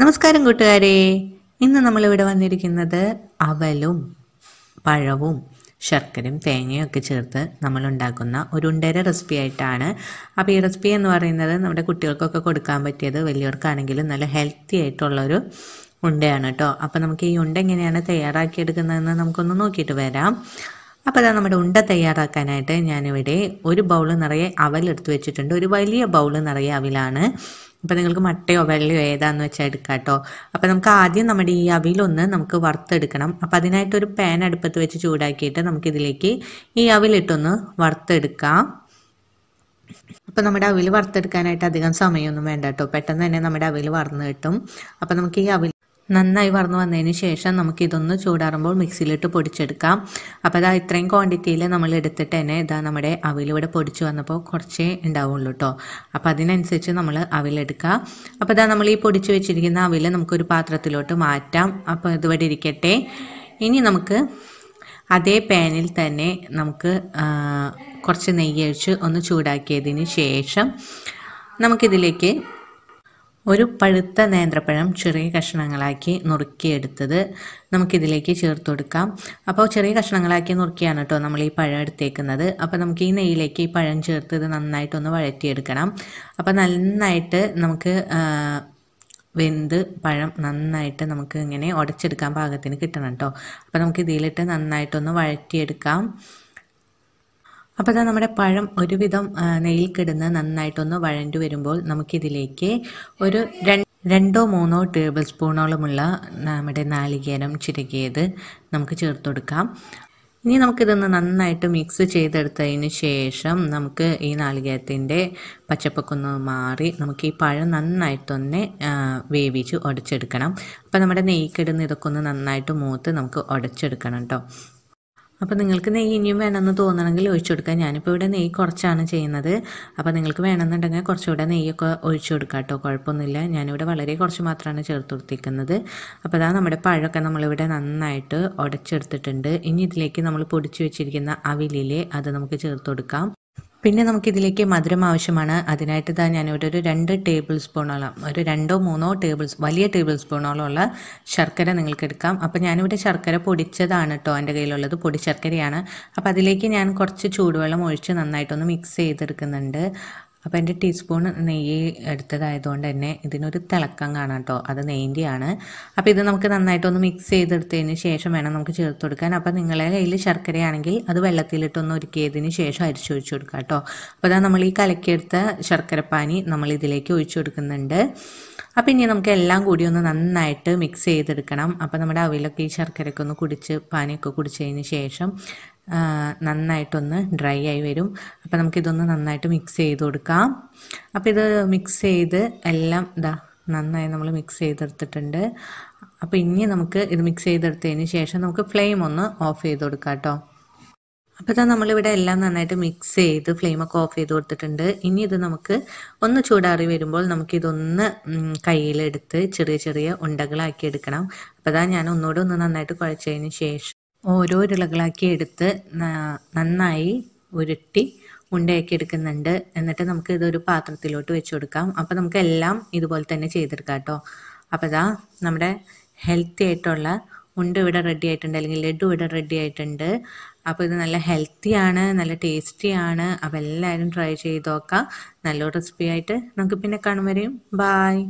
നമസ്കാരം കൂട്ടുകാരെ ഇന്ന് നമ്മളിവിടെ വന്നിരിക്കുന്നത് അവലും പഴവും ശർക്കരയും തേങ്ങയും ഒക്കെ ചേർത്ത് നമ്മളുണ്ടാക്കുന്ന ഒരു ഉണ്ടര റെസിപ്പി ആയിട്ടാണ് അപ്പോൾ ഈ റെസിപ്പി എന്ന് പറയുന്നത് നമ്മുടെ കുട്ടികൾക്കൊക്കെ കൊടുക്കാൻ പറ്റിയത് വലിയവർക്കാണെങ്കിലും നല്ല ഹെൽത്തി ആയിട്ടുള്ളൊരു ഉണ്ടയാണ് കേട്ടോ അപ്പോൾ നമുക്ക് ഈ ഉണ്ട എങ്ങനെയാണ് തയ്യാറാക്കിയെടുക്കുന്നതെന്ന് നമുക്കൊന്ന് നോക്കിയിട്ട് വരാം അപ്പോൾ അതാ നമ്മുടെ ഉണ്ട തയ്യാറാക്കാനായിട്ട് ഞാനിവിടെ ഒരു ബൗൾ നിറയെ അവലെടുത്ത് വെച്ചിട്ടുണ്ട് ഒരു വലിയ ബൗൾ നിറയെ അവലാണ് അപ്പോൾ നിങ്ങൾക്ക് മട്ടയോ വെള്ളയോ ഏതാന്ന് വെച്ചാൽ എടുക്കാം കേട്ടോ അപ്പോൾ നമുക്ക് ആദ്യം നമ്മുടെ ഈ അവിലൊന്ന് നമുക്ക് വറുത്തെടുക്കണം അപ്പോൾ അതിനായിട്ടൊരു പാൻ അടുപ്പത്ത് വെച്ച് ചൂടാക്കിയിട്ട് നമുക്കിതിലേക്ക് ഈ അവിലിട്ടൊന്ന് വറുത്തെടുക്കാം അപ്പോൾ നമ്മുടെ അവിൽ വറുത്തെടുക്കാനായിട്ട് അധികം സമയമൊന്നും വേണ്ട കേട്ടോ പെട്ടെന്ന് തന്നെ നമ്മുടെ അവിൽ വറന്ന് കിട്ടും അപ്പോൾ നമുക്ക് ഈ അവിൽ നന്നായി വറന്നു വന്നതിന് ശേഷം നമുക്ക് ഇതൊന്ന് ചൂടാറുമ്പോൾ മിക്സിയിലിട്ട് പൊടിച്ചെടുക്കാം അപ്പോൾ അതാ ഇത്രയും ക്വാണ്ടിറ്റിയിൽ നമ്മൾ എടുത്തിട്ട് തന്നെ ഇതാ നമ്മുടെ അവിലിവിടെ പൊടിച്ചു വന്നപ്പോൾ കുറച്ചേ ഉണ്ടാവുള്ളൂ കേട്ടോ അപ്പോൾ അതിനനുസരിച്ച് നമ്മൾ അവിലെടുക്കുക അപ്പോൾ ഇതാ നമ്മൾ ഈ പൊടിച്ച് വെച്ചിരിക്കുന്ന അവിൽ നമുക്കൊരു പാത്രത്തിലോട്ട് മാറ്റാം അപ്പോൾ ഇതുവരെ ഇരിക്കട്ടെ ഇനി നമുക്ക് അതേ പാനിൽ തന്നെ നമുക്ക് കുറച്ച് നെയ്യ് ഒഴിച്ച് ഒന്ന് ചൂടാക്കിയതിന് ശേഷം നമുക്കിതിലേക്ക് ഒരു പഴുത്ത നേന്ത്രപ്പഴം ചെറിയ കഷ്ണങ്ങളാക്കി നുറുക്കിയെടുത്തത് നമുക്കിതിലേക്ക് ചേർത്ത് കൊടുക്കാം അപ്പോൾ ചെറിയ കഷ്ണങ്ങളാക്കി നുറുക്കിയാണ് കേട്ടോ നമ്മൾ ഈ പഴം എടുത്തേക്കുന്നത് അപ്പോൾ നമുക്ക് ഈ നെയ്യിലേക്ക് ഈ പഴം ചേർത്ത് ഇത് നന്നായിട്ടൊന്ന് വഴറ്റിയെടുക്കണം അപ്പോൾ നന്നായിട്ട് നമുക്ക് വെന്ത് പഴം നന്നായിട്ട് നമുക്ക് ഇങ്ങനെ ഉടച്ചെടുക്കാൻ പാകത്തിന് കിട്ടണം കേട്ടോ അപ്പോൾ നമുക്ക് ഇതിലിട്ട് നന്നായിട്ടൊന്ന് വഴറ്റിയെടുക്കാം അപ്പോൾ ഇതാ നമ്മുടെ പഴം ഒരുവിധം നെയിൽ കിടന്ന് നന്നായിട്ടൊന്ന് വഴണ്ടു വരുമ്പോൾ നമുക്കിതിലേക്ക് ഒരു രണ്ടോ മൂന്നോ ടേബിൾ സ്പൂണോളമുള്ള നമ്മുടെ നാളികേരം ചിരകിയത് നമുക്ക് ചേർത്ത് കൊടുക്കാം ഇനി നമുക്കിതൊന്ന് നന്നായിട്ട് മിക്സ് ചെയ്തെടുത്തതിന് ശേഷം നമുക്ക് ഈ നാളികേരത്തിൻ്റെ പച്ചപ്പൊക്കൊന്ന് മാറി നമുക്ക് ഈ പഴം നന്നായിട്ടൊന്ന് വേവിച്ച് ഉടച്ചെടുക്കണം അപ്പോൾ നമ്മുടെ നെയ്ക്കിടുന്ന ഇതൊക്കെ ഒന്ന് നന്നായിട്ട് മൂത്ത് നമുക്ക് ഉടച്ചെടുക്കണം കേട്ടോ അപ്പോൾ നിങ്ങൾക്ക് നെയ്യ് ഇനിയും വേണമെന്ന് തോന്നണമെങ്കിൽ ഒഴിച്ചു കൊടുക്കാം ഞാനിപ്പോൾ ഇവിടെ നെയ്യ് കുറച്ചാണ് ചെയ്യുന്നത് അപ്പോൾ നിങ്ങൾക്ക് വേണമെന്നുണ്ടെങ്കിൽ കുറച്ചുകൂടെ നെയ്യൊക്കെ ഒഴിച്ചു കൊടുക്കാം കേട്ടോ കുഴപ്പമൊന്നുമില്ല ഞാനിവിടെ വളരെ കുറച്ച് മാത്രമാണ് ചേർത്ത് കൊടുത്തിരിക്കുന്നത് അപ്പോൾ അതാ നമ്മുടെ പഴമൊക്കെ നമ്മളിവിടെ നന്നായിട്ട് ഉടച്ചെടുത്തിട്ടുണ്ട് ഇനി ഇതിലേക്ക് നമ്മൾ പൊടിച്ചു വെച്ചിരിക്കുന്ന അവിലിലെ അത് നമുക്ക് ചേർത്ത് കൊടുക്കാം പിന്നെ നമുക്കിതിലേക്ക് മധുരം ആവശ്യമാണ് അതിനായിട്ട് തന്നെ ഞാൻ ഒരു രണ്ട് ടേബിൾ സ്പൂണോളം ഒരു രണ്ടോ മൂന്നോ ടേബിൾ വലിയ ടേബിൾ സ്പൂണോളം ഉള്ള ശർക്കര നിങ്ങൾക്ക് എടുക്കാം അപ്പോൾ ഞാനിവിടെ ശർക്കര പൊടിച്ചതാണ് കേട്ടോ എൻ്റെ കയ്യിലുള്ളത് പൊടി ശർക്കരയാണ് അപ്പോൾ അതിലേക്ക് ഞാൻ കുറച്ച് ചൂടുവെള്ളം ഒഴിച്ച് നന്നായിട്ടൊന്ന് മിക്സ് ചെയ്തെടുക്കുന്നുണ്ട് അപ്പോൾ എൻ്റെ ടീസ്പൂൺ നെയ്യ് എടുത്തതായതുകൊണ്ട് തന്നെ ഇതിനൊരു തിളക്കം കാണാം കേട്ടോ അത് നെയ്യിൻ്റെയാണ് അപ്പോൾ ഇത് നമുക്ക് നന്നായിട്ടൊന്ന് മിക്സ് ചെയ്തെടുത്തതിന് ശേഷം വേണം നമുക്ക് ചേർത്ത് കൊടുക്കാൻ അപ്പോൾ നിങ്ങളെ കയ്യിൽ ശർക്കരയാണെങ്കിൽ അത് വെള്ളത്തിലിട്ടൊന്ന് ഒരുക്കിയതിന് ശേഷം അരിച്ചു ഒഴിച്ചു കൊടുക്കുക കേട്ടോ അപ്പോൾ അതാ നമ്മൾ ഈ കലക്കിയെടുത്ത ശർക്കരപ്പാനി നമ്മൾ ഇതിലേക്ക് ഒഴിച്ചു കൊടുക്കുന്നുണ്ട് അപ്പോൾ ഇനി നമുക്ക് എല്ലാം കൂടി ഒന്ന് നന്നായിട്ട് മിക്സ് ചെയ്തെടുക്കണം അപ്പോൾ നമ്മുടെ അവിലൊക്കെ ഈ ശർക്കരയ്ക്ക് ഒന്ന് കുടിച്ച് പാനിയൊക്കെ കുടിച്ചതിന് ശേഷം നന്നായിട്ടൊന്ന് ഡ്രൈ ആയി വരും അപ്പോൾ നമുക്കിതൊന്ന് നന്നായിട്ട് മിക്സ് ചെയ്ത് കൊടുക്കാം അപ്പോൾ ഇത് മിക്സ് ചെയ്ത് എല്ലാം ഇതാ നന്നായി നമ്മൾ മിക്സ് ചെയ്തെടുത്തിട്ടുണ്ട് അപ്പോൾ ഇനി നമുക്ക് ഇത് മിക്സ് ചെയ്തെടുത്തതിന് ശേഷം നമുക്ക് ഫ്ലെയിം ഒന്ന് ഓഫ് ചെയ്ത് കൊടുക്കാം കേട്ടോ അപ്പോൾ ഇതാ നമ്മളിവിടെ എല്ലാം നന്നായിട്ട് മിക്സ് ചെയ്ത് ഫ്ലെയിമൊക്കെ ഓഫ് ചെയ്ത് കൊടുത്തിട്ടുണ്ട് ഇനി ഇത് നമുക്ക് ഒന്ന് ചൂടാറി വരുമ്പോൾ നമുക്കിതൊന്ന് കയ്യിലെടുത്ത് ചെറിയ ചെറിയ ഉണ്ടകളാക്കി എടുക്കണം അപ്പോൾ ഇതാ ഞാൻ ഒന്നുകൂടെ ഒന്ന് നന്നായിട്ട് കുഴച്ചതിന് ശേഷം ഓരോ ഓരോരുളകളാക്കി എടുത്ത് നന്നായി ഉരുട്ടി ഉണ്ടയാക്കി എടുക്കുന്നുണ്ട് എന്നിട്ട് നമുക്ക് ഇതൊരു പാത്രത്തിലോട്ട് വെച്ച് കൊടുക്കാം അപ്പോൾ നമുക്ക് എല്ലാം ഇതുപോലെ തന്നെ ചെയ്തെടുക്കാം കേട്ടോ അപ്പോൾ ഇതാ നമ്മുടെ ഹെൽത്തി ആയിട്ടുള്ള ഉണ്ട് ഇവിടെ റെഡി ആയിട്ടുണ്ട് അല്ലെങ്കിൽ ലഡു ഇവിടെ റെഡി ആയിട്ടുണ്ട് അപ്പോൾ ഇത് നല്ല ഹെൽത്തിയാണ് നല്ല ടേസ്റ്റിയാണ് അപ്പോൾ എല്ലാവരും ട്രൈ ചെയ്ത് നോക്കാം നല്ലൊരു റെസിപ്പി ആയിട്ട് നമുക്ക് പിന്നെ കാണും വരെയും ബായ്